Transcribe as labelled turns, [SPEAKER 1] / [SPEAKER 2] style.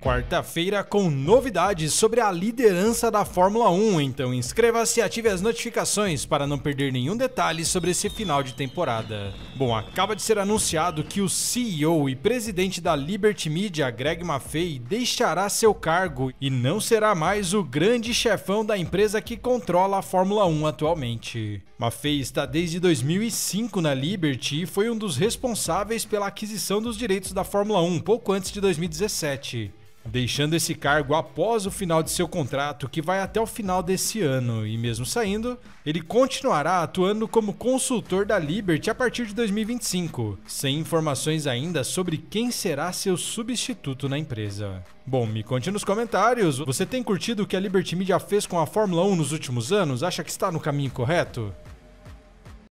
[SPEAKER 1] Quarta-feira com novidades sobre a liderança da Fórmula 1, então inscreva-se e ative as notificações para não perder nenhum detalhe sobre esse final de temporada. Bom, acaba de ser anunciado que o CEO e presidente da Liberty Media, Greg Maffei, deixará seu cargo e não será mais o grande chefão da empresa que controla a Fórmula 1 atualmente. Maffei está desde 2005 na Liberty e foi um dos responsáveis pela aquisição dos direitos da Fórmula 1 pouco antes de 2017 deixando esse cargo após o final de seu contrato, que vai até o final desse ano, e mesmo saindo, ele continuará atuando como consultor da Liberty a partir de 2025, sem informações ainda sobre quem será seu substituto na empresa. Bom, me conte nos comentários, você tem curtido o que a Liberty Media fez com a Fórmula 1 nos últimos anos? Acha que está no caminho correto?